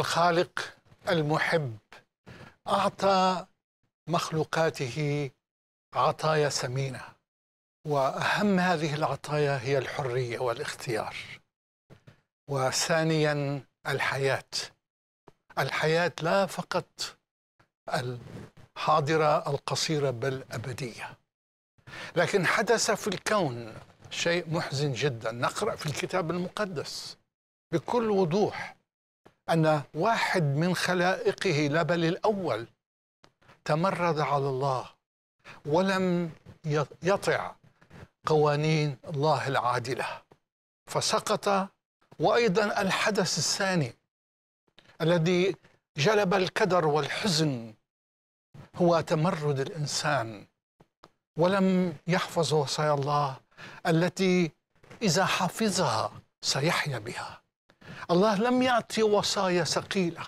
الخالق المحب اعطى مخلوقاته عطايا ثمينه واهم هذه العطايا هي الحريه والاختيار وثانيا الحياه الحياه لا فقط الحاضره القصيره بل ابديه لكن حدث في الكون شيء محزن جدا نقرا في الكتاب المقدس بكل وضوح أن واحد من خلائقه لا بل الأول تمرد على الله ولم يطع قوانين الله العادلة فسقط وأيضا الحدث الثاني الذي جلب الكدر والحزن هو تمرد الإنسان ولم يحفظ وصايا الله التي إذا حفظها سيحيا بها الله لم يعطي وصايا ثقيله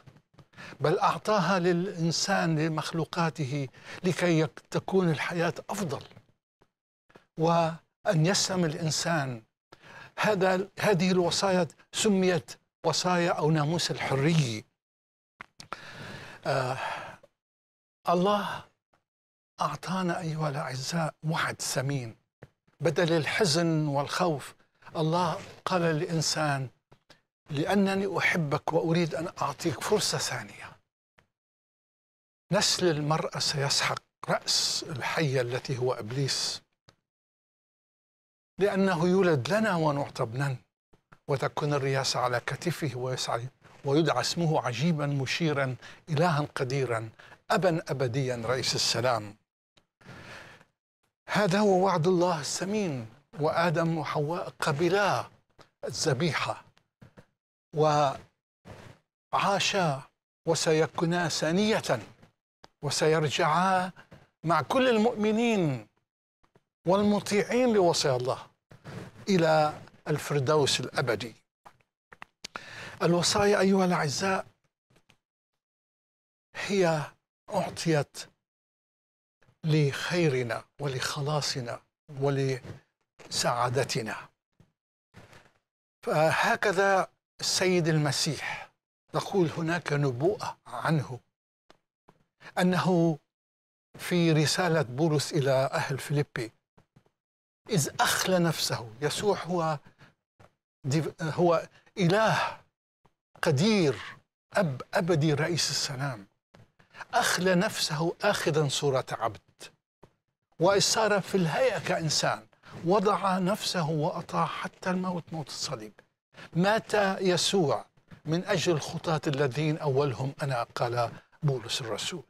بل اعطاها للانسان لمخلوقاته لكي تكون الحياه افضل وان يسلم الانسان هذا هذه الوصايا سميت وصايا او ناموس الحريه آه الله اعطانا ايها الاعزاء وعد ثمين بدل الحزن والخوف الله قال للانسان لأنني أحبك وأريد أن أعطيك فرصة ثانية نسل المرأة سيسحق رأس الحية التي هو إبليس لأنه يولد لنا ونعطى ابنا وتكون الرياسة على كتفه ويسعى ويدعى اسمه عجيبا مشيرا إلها قديرا أبا أبديا رئيس السلام هذا هو وعد الله السمين وآدم وحواء قبلا الذبيحة وعاشا وسيكونا ثانية وسيرجعا مع كل المؤمنين والمطيعين لوصي الله إلى الفردوس الأبدي الوصايا أيها الأعزاء هي أعطيت لخيرنا ولخلاصنا ولسعادتنا فهكذا السيد المسيح نقول هناك نبوءه عنه انه في رساله بولس الى اهل فيليبي اذ اخلى نفسه يسوع هو هو اله قدير اب ابدي رئيس السلام اخلى نفسه اخذا صوره عبد واذ صار في الهيئه كانسان وضع نفسه واطاع حتى الموت موت الصليب مات يسوع من أجل الخطاة الذين أولهم أنا قال بولس الرسول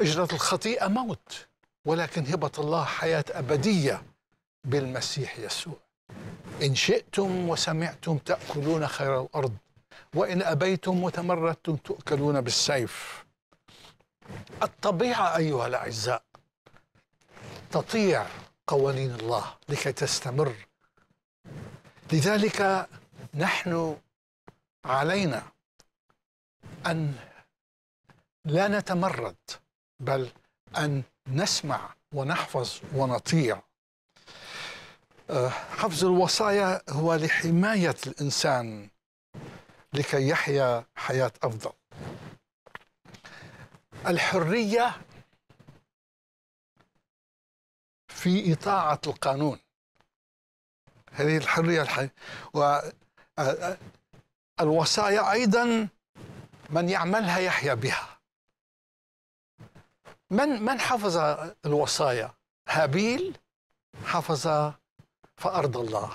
إجرة الخطيئة موت ولكن هبة الله حياة أبدية بالمسيح يسوع إن شئتم وسمعتم تأكلون خير الأرض وإن أبيتم وتمردتم تؤكلون بالسيف الطبيعة أيها الأعزاء تطيع قوانين الله لكي تستمر لذلك نحن علينا ان لا نتمرد بل ان نسمع ونحفظ ونطيع آه، حفظ الوصايا هو لحمايه الانسان لكي يحيا حياه افضل الحريه في اطاعه القانون هذه الحرية و والوصايا أيضا من يعملها يحيا بها من من حفظ الوصايا هابيل حفظ فأرض الله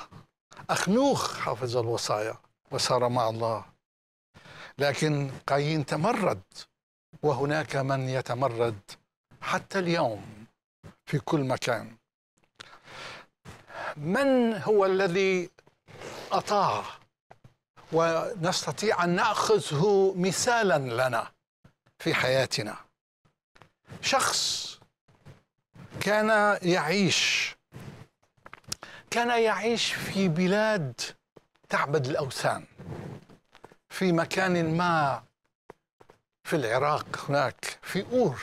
أخنوخ حفظ الوصايا وصار مع الله لكن قايين تمرد وهناك من يتمرد حتى اليوم في كل مكان من هو الذي أطاع ونستطيع أن نأخذه مثالا لنا في حياتنا شخص كان يعيش كان يعيش في بلاد تعبد الأوثان في مكان ما في العراق هناك في أور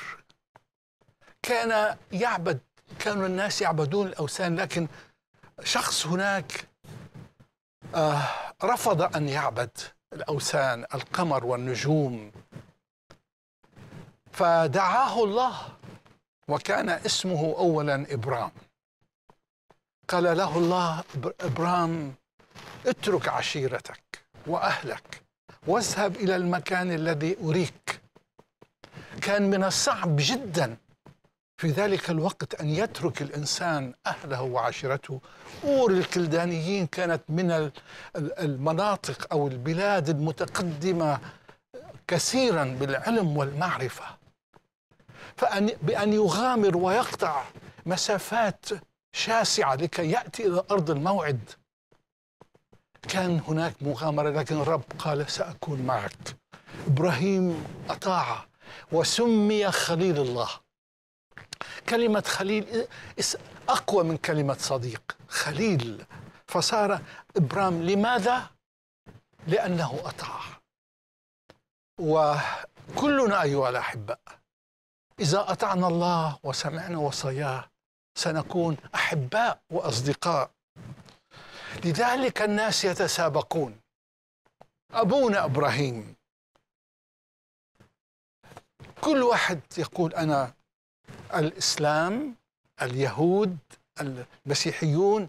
كان يعبد كانوا الناس يعبدون الأوثان لكن شخص هناك آه رفض أن يعبد الأوثان القمر والنجوم فدعاه الله وكان اسمه أولا إبرام قال له الله إبرام اترك عشيرتك وأهلك واذهب إلى المكان الذي أريك كان من الصعب جدا في ذلك الوقت أن يترك الإنسان أهله وعشيرته أور الكلدانيين كانت من المناطق أو البلاد المتقدمة كثيرا بالعلم والمعرفة فأن بأن يغامر ويقطع مسافات شاسعة لكي يأتي إلى أرض الموعد كان هناك مغامرة لكن الرب قال سأكون معك إبراهيم أطاع وسمي خليل الله كلمة خليل أقوى من كلمة صديق خليل فصار إبرام لماذا؟ لأنه أطاع وكلنا أيها الأحباء إذا أطعنا الله وسمعنا وصاياه سنكون أحباء وأصدقاء لذلك الناس يتسابقون أبونا إبراهيم كل واحد يقول أنا الإسلام اليهود المسيحيون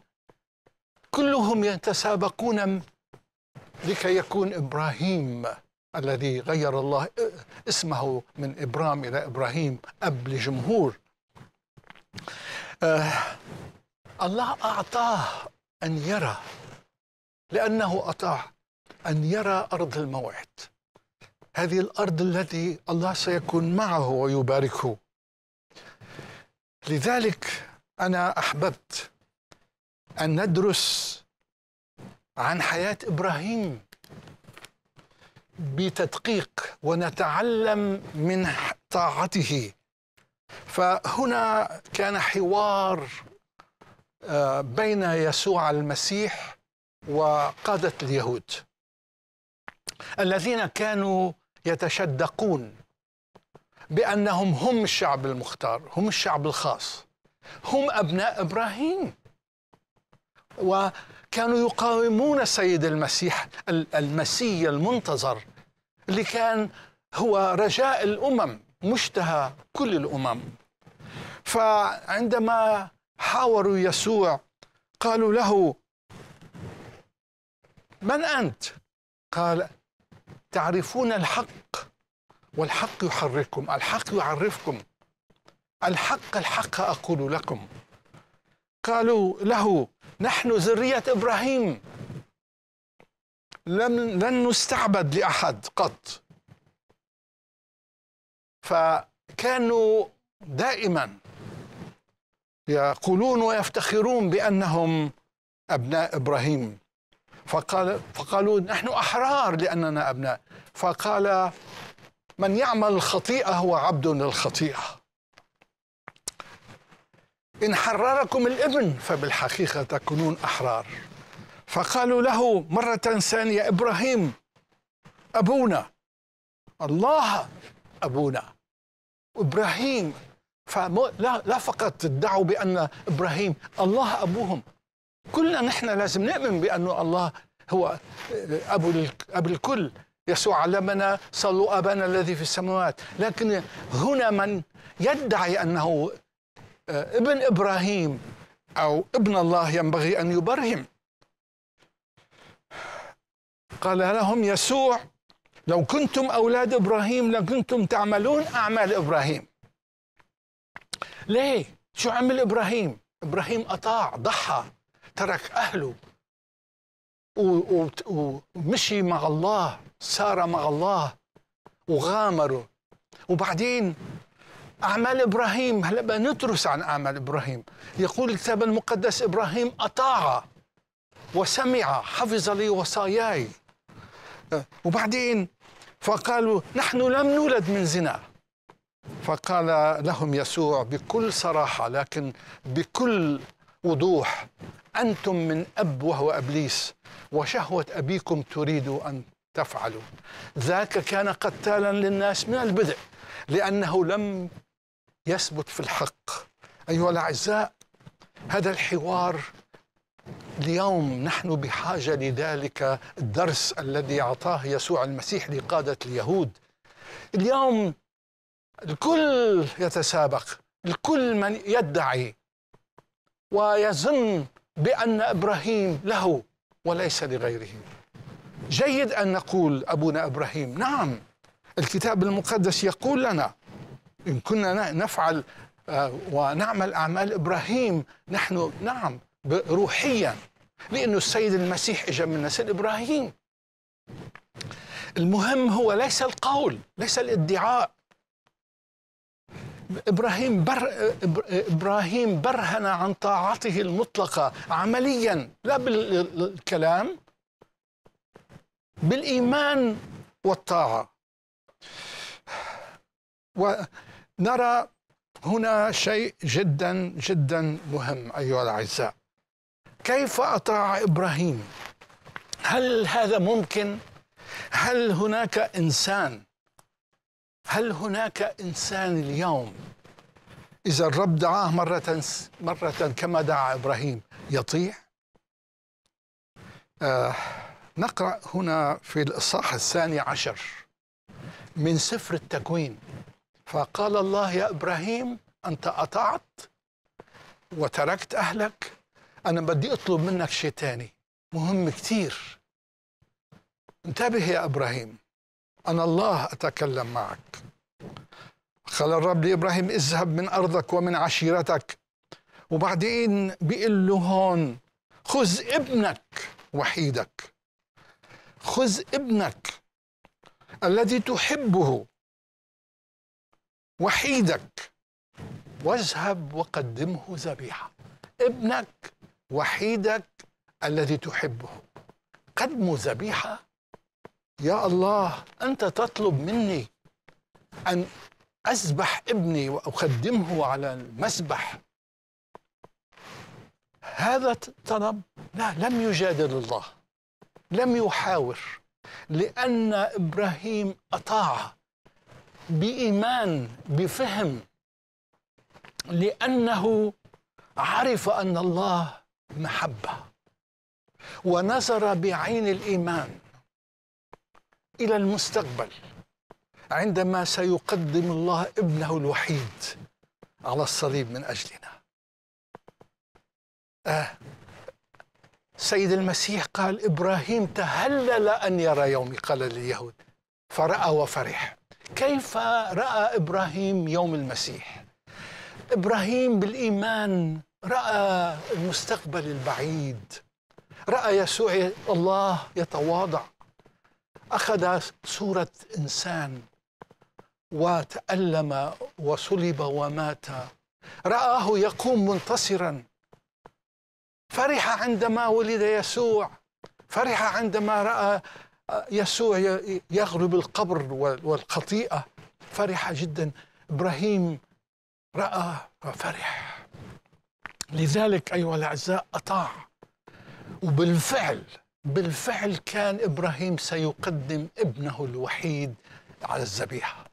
كلهم يتسابقون لكي يكون إبراهيم الذي غير الله اسمه من إبرام إلى إبراهيم أب لجمهور آه الله أعطاه أن يرى لأنه أطاع أن يرى أرض الموعد هذه الأرض التي الله سيكون معه ويباركه لذلك أنا أحببت أن ندرس عن حياة إبراهيم بتدقيق ونتعلم من طاعته فهنا كان حوار آه، بين يسوع المسيح وقادة اليهود الذين كانوا يتشدقون بأنهم هم الشعب المختار هم الشعب الخاص هم أبناء إبراهيم وكانوا يقاومون السيد المسيح المسيح المنتظر اللي كان هو رجاء الأمم مشتهى كل الأمم فعندما حاوروا يسوع قالوا له من أنت؟ قال تعرفون الحق والحق يحرككم الحق يعرفكم الحق الحق أقول لكم قالوا له نحن ذرية إبراهيم لم لن نستعبد لأحد قط فكانوا دائما يقولون ويفتخرون بأنهم أبناء إبراهيم فقال فقالوا نحن أحرار لأننا أبناء فقال من يعمل الخطيئة هو عبد للخطيئة إن حرركم الابن فبالحقيقة تكونون أحرار فقالوا له مرة ثانية إبراهيم أبونا الله أبونا إبراهيم فلا لا فقط ادعوا بأن إبراهيم الله أبوهم كلنا نحن لازم نؤمن بأنه الله هو أبو أبو الكل يسوع علمنا صلوا أبانا الذي في السماوات لكن هنا من يدعي أنه آه، ابن إبراهيم أو ابن الله ينبغي أن يبرهم قال لهم يسوع لو كنتم أولاد إبراهيم لكنتم تعملون أعمال إبراهيم ليه؟ شو عمل إبراهيم؟ إبراهيم أطاع ضحى ترك أهله ومشي مع الله سار مع الله وغامروا وبعدين أعمال إبراهيم هلا بقى عن أعمال إبراهيم يقول الكتاب المقدس إبراهيم أطاع وسمع حفظ لي وصاياي وبعدين فقالوا نحن لم نولد من زنا فقال لهم يسوع بكل صراحة لكن بكل وضوح أنتم من أب وهو أبليس وشهوة أبيكم تريد أن تفعلون ذاك كان قتالا للناس من البدء لأنه لم يثبت في الحق أيها الأعزاء هذا الحوار اليوم نحن بحاجة لذلك الدرس الذي أعطاه يسوع المسيح لقادة اليهود اليوم الكل يتسابق الكل من يدعي ويظن بأن إبراهيم له وليس لغيره جيد أن نقول أبونا إبراهيم نعم الكتاب المقدس يقول لنا إن كنا نفعل آه، ونعمل أعمال إبراهيم نحن نعم روحيا لأن السيد المسيح إجا من نسل إبراهيم المهم هو ليس القول ليس الادعاء ابراهيم بر ابراهيم برهن عن طاعته المطلقه عمليا لا بالكلام بالايمان والطاعه ونرى هنا شيء جدا جدا مهم ايها الاعزاء كيف اطاع ابراهيم هل هذا ممكن هل هناك انسان هل هناك انسان اليوم اذا الرب دعاه مره مره كما دعا ابراهيم يطيع آه نقرأ هنا في الإصحاح الثاني عشر من سفر التكوين فقال الله يا إبراهيم أنت أطعت وتركت أهلك أنا بدي أطلب منك شيء تاني مهم كتير انتبه يا إبراهيم أنا الله أتكلم معك قال الرب لإبراهيم اذهب من أرضك ومن عشيرتك وبعدين بيقول له هون خذ ابنك وحيدك خذ ابنك الذي تحبه وحيدك واذهب وقدمه ذبيحه ابنك وحيدك الذي تحبه قدمه ذبيحه يا الله انت تطلب مني ان اذبح ابني واقدمه على المسبح هذا الطلب لا لم يجادل الله لم يحاور لأن إبراهيم أطاع بإيمان بفهم لأنه عرف أن الله محبة ونظر بعين الإيمان إلى المستقبل عندما سيقدم الله ابنه الوحيد على الصليب من أجلنا آه سيد المسيح قال إبراهيم تهلل أن يرى يومي قال لليهود فرأى وفرح كيف رأى إبراهيم يوم المسيح إبراهيم بالإيمان رأى المستقبل البعيد رأى يسوع الله يتواضع أخذ صورة إنسان وتألم وصلب ومات رآه يقوم منتصرا فرح عندما ولد يسوع فرح عندما رأى يسوع يغلب القبر والخطيئة فرح جدا إبراهيم رأى وفرح لذلك أيها الأعزاء أطاع وبالفعل بالفعل كان إبراهيم سيقدم ابنه الوحيد على الذبيحة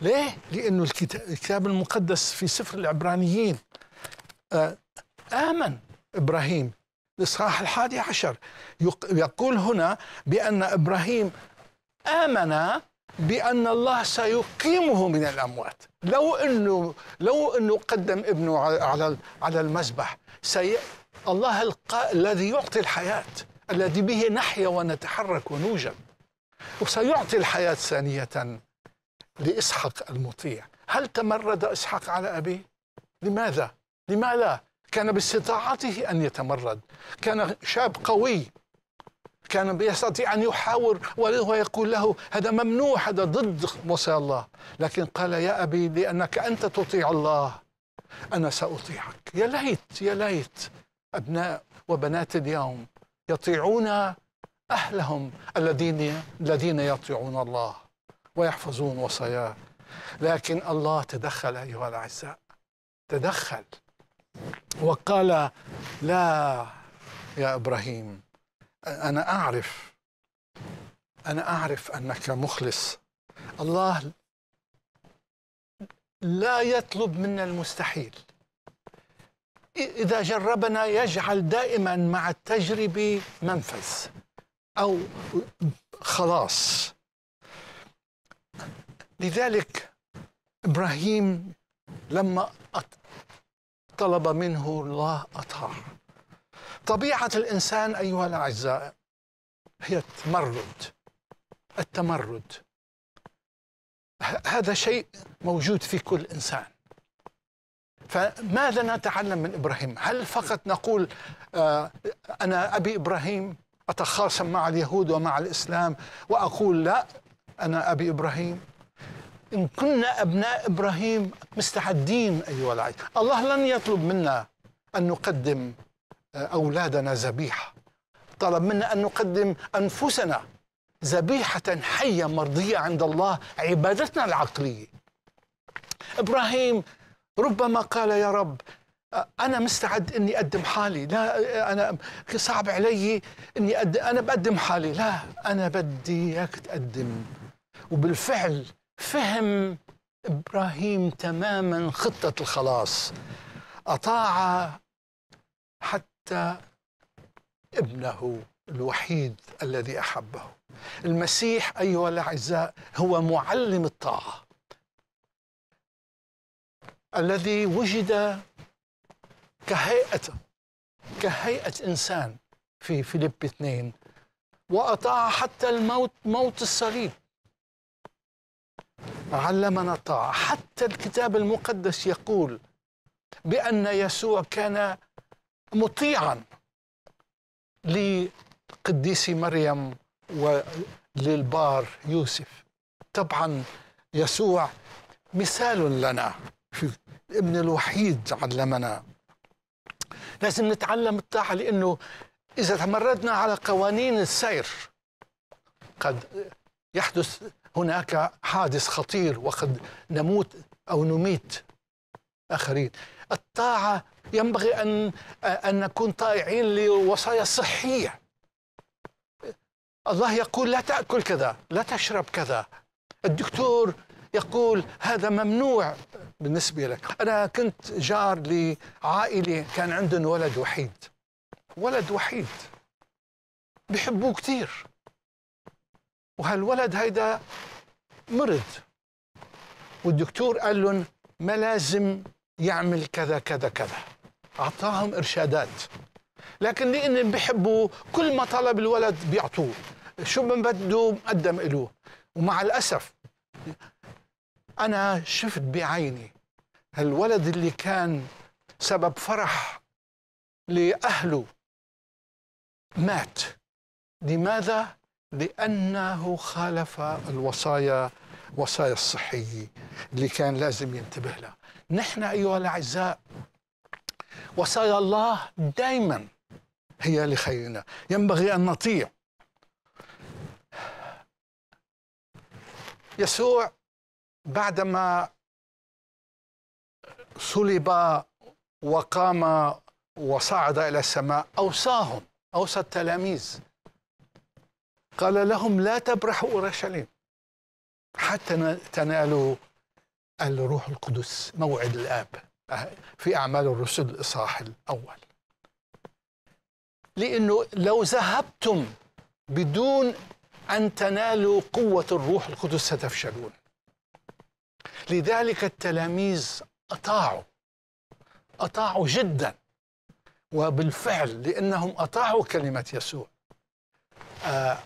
ليه؟ لأنه الكتاب المقدس في سفر العبرانيين آه، آمن إبراهيم الإصحاح الحادي عشر يقول هنا بأن إبراهيم آمن بأن الله سيقيمه من الأموات لو أنه لو أنه قدم ابنه على على المذبح سي الله القا... الذي يعطي الحياة الذي به نحيا ونتحرك ونوجد وسيعطي الحياة ثانية لإسحاق المطيع هل تمرد إسحاق على أبيه؟ لماذا؟ لماذا؟ كان باستطاعته أن يتمرد كان شاب قوي كان يستطيع أن يحاور والده ويقول له هذا ممنوع هذا ضد موسى الله لكن قال يا أبي لأنك أنت تطيع الله أنا سأطيعك يا ليت يا ليت أبناء وبنات اليوم يطيعون أهلهم الذين الذين يطيعون الله ويحفظون وصاياه لكن الله تدخل أيها الأعزاء تدخل وقال لا يا ابراهيم انا اعرف انا اعرف انك مخلص الله لا يطلب منا المستحيل اذا جربنا يجعل دائما مع التجربه منفذ او خلاص لذلك ابراهيم لما طلب منه الله أطاع طبيعة الإنسان أيها الأعزاء هي التمرد التمرد هذا شيء موجود في كل إنسان فماذا نتعلم من إبراهيم هل فقط نقول آه أنا أبي إبراهيم أتخاصم مع اليهود ومع الإسلام وأقول لا أنا أبي إبراهيم إن كنا أبناء إبراهيم مستعدين أيها العيد الله لن يطلب منا أن نقدم آه، أولادنا ذبيحة طلب منا أن نقدم أنفسنا ذبيحة حية مرضية عند الله عبادتنا العقلية إبراهيم ربما قال يا رب آه، أنا مستعد إني أقدم حالي لا آه، أنا صعب علي إني أقدم أنا بقدم حالي لا أنا بدي إياك تقدم وبالفعل فهم ابراهيم تماما خطه الخلاص اطاع حتى ابنه الوحيد الذي احبه المسيح ايها الاعزاء هو معلم الطاعه الذي وجد كهيئه كهيئه انسان في فيليب اثنين واطاع حتى الموت موت الصليب علمنا الطاعة حتى الكتاب المقدس يقول بأن يسوع كان مطيعا لقديس مريم وللبار يوسف طبعا يسوع مثال لنا ابن الوحيد علمنا لازم نتعلم الطاعة لأنه إذا تمردنا على قوانين السير قد يحدث هناك حادث خطير وقد نموت أو نميت آخرين الطاعة ينبغي أن أن نكون طائعين للوصايا الصحية الله يقول لا تأكل كذا لا تشرب كذا الدكتور يقول هذا ممنوع بالنسبة لك أنا كنت جار لعائلة كان عندهم ولد وحيد ولد وحيد بحبوه كثير وهالولد هيدا مرض والدكتور قال لهم ما لازم يعمل كذا كذا كذا أعطاهم إرشادات لكن لان بيحبوا كل ما طلب الولد بيعطوه شو من بده مقدم له ومع الأسف أنا شفت بعيني هالولد اللي كان سبب فرح لأهله مات لماذا؟ لأنه خالف الوصايا وصايا الصحية اللي كان لازم ينتبه لها نحن أيها الأعزاء وصايا الله دائما هي لخيرنا ينبغي أن نطيع يسوع بعدما صلب وقام وصعد إلى السماء أوصاهم أوصى التلاميذ قال لهم لا تبرحوا اورشليم حتى تنالوا الروح القدس موعد الاب في اعمال الرسل الاصحاح الاول لانه لو ذهبتم بدون ان تنالوا قوه الروح القدس ستفشلون لذلك التلاميذ اطاعوا اطاعوا جدا وبالفعل لانهم اطاعوا كلمه يسوع آه،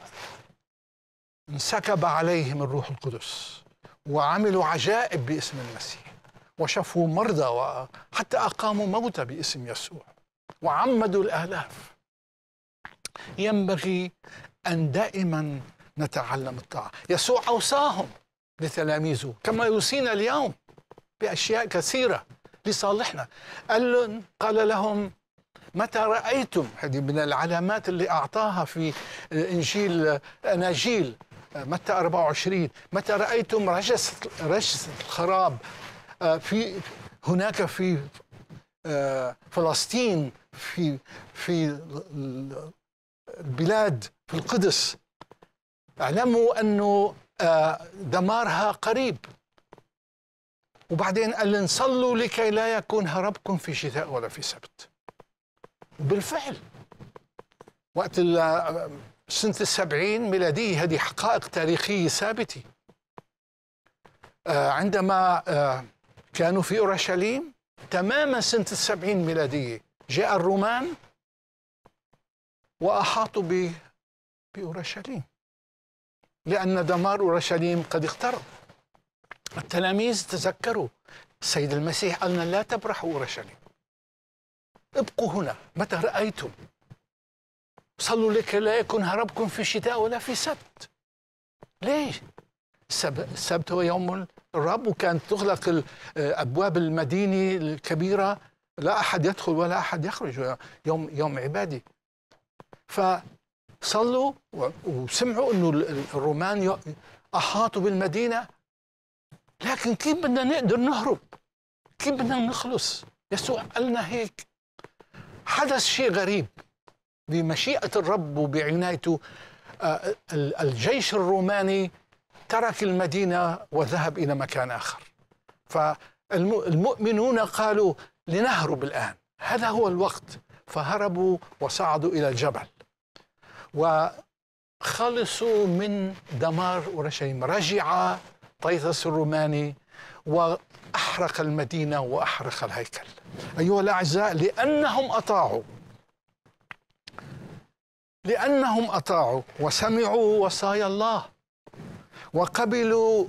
انسكب عليهم الروح القدس وعملوا عجائب باسم المسيح وشفوا مرضى وحتى أقاموا موتى باسم يسوع وعمدوا الآلاف ينبغي أن دائما نتعلم الطاعة يسوع أوصاهم لتلاميذه كما يوصينا اليوم بأشياء كثيرة لصالحنا قال, قال لهم متى رأيتم هذه من العلامات اللي أعطاها في إنجيل أناجيل متى 24 متى رأيتم رجس رجس الخراب آه، في هناك في آه، فلسطين في في البلاد في القدس اعلموا انه آه، دمارها قريب وبعدين قال لن صلوا لكي لا يكون هربكم في شتاء ولا في سبت بالفعل وقت سنة السبعين ميلادية هذه حقائق تاريخية ثابتة آه، عندما آه، كانوا في أورشليم تماما سنة السبعين ميلادية جاء الرومان وأحاطوا ب... بأورشليم لأن دمار أورشليم قد اقترب التلاميذ تذكروا السيد المسيح قالنا لا تبرحوا أورشليم ابقوا هنا متى رأيتم صلوا لك لا يكون هربكم في الشتاء ولا في سبت ليش السبت هو يوم الرب وكانت تغلق أبواب المدينة الكبيرة لا أحد يدخل ولا أحد يخرج يوم يوم عبادي فصلوا وسمعوا أنه الرومان أحاطوا بالمدينة لكن كيف بدنا نقدر نهرب كيف بدنا نخلص يسوع قالنا هيك حدث شيء غريب بمشيئة الرب وبعنايته آه، الجيش الروماني ترك المدينة وذهب إلى مكان آخر فالمؤمنون قالوا لنهرب الآن هذا هو الوقت فهربوا وصعدوا إلى الجبل وخلصوا من دمار أورشليم رجع طيطس الروماني وأحرق المدينة وأحرق الهيكل أيها الأعزاء لأنهم أطاعوا لأنهم أطاعوا وسمعوا وصايا الله وقبلوا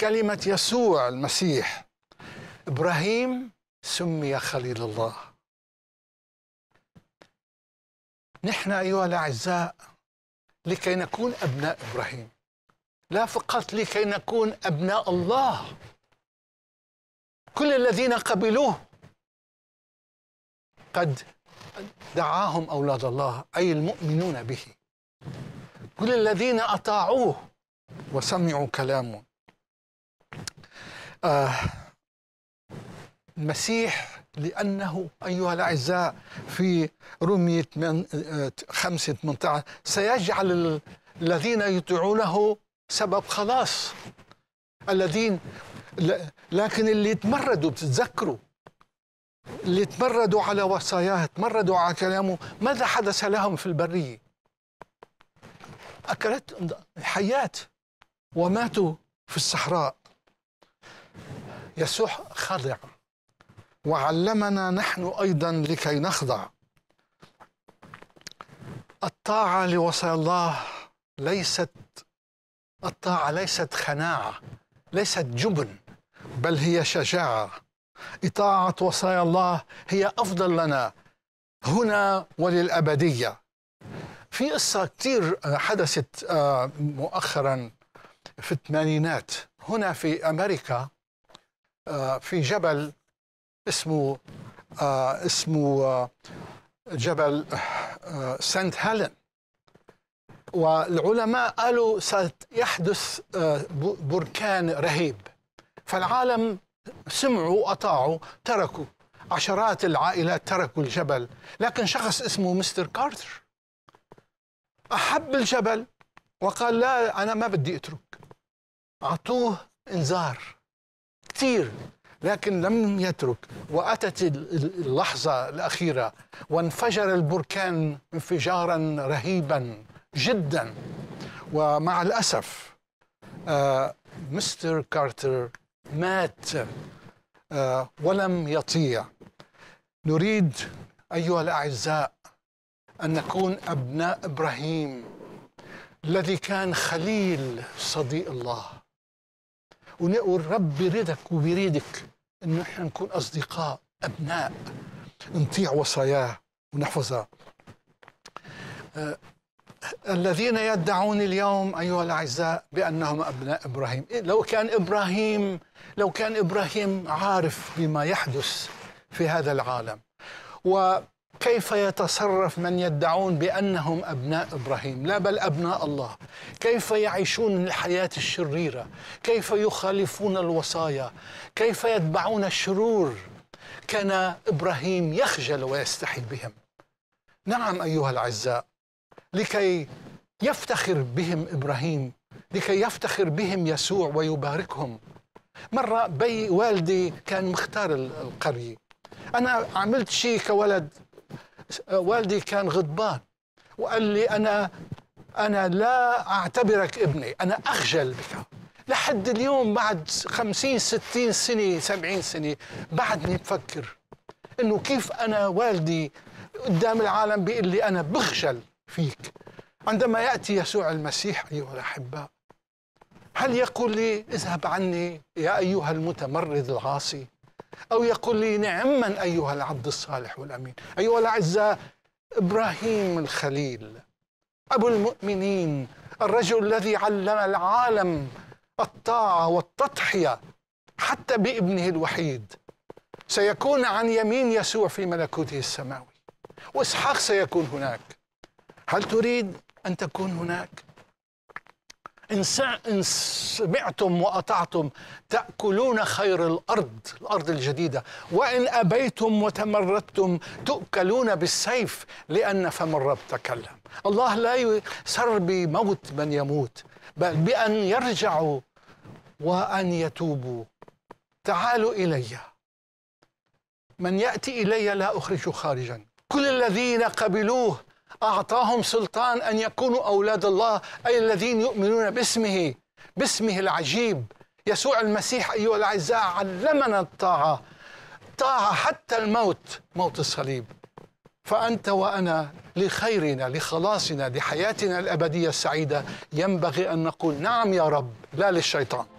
كلمة يسوع المسيح إبراهيم سمي خليل الله نحن أيها الأعزاء لكي نكون أبناء إبراهيم لا فقط لكي نكون أبناء الله كل الذين قبلوه قد دعاهم أولاد الله أي المؤمنون به كل الذين أطاعوه وسمعوا كلامه آه المسيح لأنه أيها الأعزاء في رومية 5 18 سيجعل الذين يطيعونه سبب خلاص الذين لكن اللي تمردوا بتتذكروا اللي تمردوا على وصاياه تمردوا على كلامه ماذا حدث لهم في البرية أكلت الحياة وماتوا في الصحراء يسوع خضع وعلمنا نحن أيضا لكي نخضع الطاعة لوصايا الله ليست الطاعة ليست خناعة ليست جبن بل هي شجاعة إطاعة وصايا الله هي أفضل لنا هنا وللأبدية في قصة كتير حدثت آه، مؤخرا في الثمانينات هنا في أمريكا آه، في جبل اسمه آه، اسمه جبل سانت هيلين والعلماء قالوا سيحدث بركان رهيب فالعالم سمعوا أطاعوا تركوا عشرات العائلات تركوا الجبل لكن شخص اسمه مستر كارتر أحب الجبل وقال لا أنا ما بدي أترك أعطوه إنذار كثير لكن لم يترك وأتت اللحظة الأخيرة وانفجر البركان انفجارا رهيبا جدا ومع الأسف آه مستر كارتر مات آه، ولم يطيع نريد ايها الاعزاء ان نكون ابناء ابراهيم الذي كان خليل صديق الله ونقول رب يريدك وبيريدك انه احنا نكون اصدقاء ابناء نطيع وصاياه ونحفظها آه، الذين يدعون اليوم ايها الاعزاء بانهم ابناء ابراهيم إيه، لو كان ابراهيم لو كان إبراهيم عارف بما يحدث في هذا العالم وكيف يتصرف من يدعون بأنهم أبناء إبراهيم لا بل أبناء الله كيف يعيشون الحياة الشريرة كيف يخالفون الوصايا كيف يتبعون الشرور كان إبراهيم يخجل ويستحي بهم نعم أيها الأعزاء لكي يفتخر بهم إبراهيم لكي يفتخر بهم يسوع ويباركهم مرة بي والدي كان مختار القرية أنا عملت شيء كولد والدي كان غضبان وقال لي أنا أنا لا أعتبرك ابني أنا أخجل بك لحد اليوم بعد خمسين ستين سنة سبعين سنة بعدني بفكر إنه كيف أنا والدي قدام العالم بيقول لي أنا بخجل فيك عندما يأتي يسوع المسيح أيها الأحباء هل يقول لي اذهب عني يا أيها المتمرد العاصي أو يقول لي نعما أيها العبد الصالح والأمين أيها الأعزاء إبراهيم الخليل أبو المؤمنين الرجل الذي علم العالم الطاعة والتضحية حتى بابنه الوحيد سيكون عن يمين يسوع في ملكوته السماوي وإسحاق سيكون هناك هل تريد أن تكون هناك إن سمعتم وأطعتم تأكلون خير الأرض الأرض الجديدة وإن أبيتم وتمردتم تؤكلون بالسيف لأن فم الرب تكلم الله لا يسر بموت من يموت بل بأن يرجعوا وأن يتوبوا تعالوا إلي من يأتي إلي لا أخرجه خارجا كل الذين قبلوه أعطاهم سلطان أن يكونوا أولاد الله أي الذين يؤمنون باسمه باسمه العجيب يسوع المسيح أيها الأعزاء علمنا الطاعة طاعة حتى الموت موت الصليب فأنت وأنا لخيرنا لخلاصنا لحياتنا الأبدية السعيدة ينبغي أن نقول نعم يا رب لا للشيطان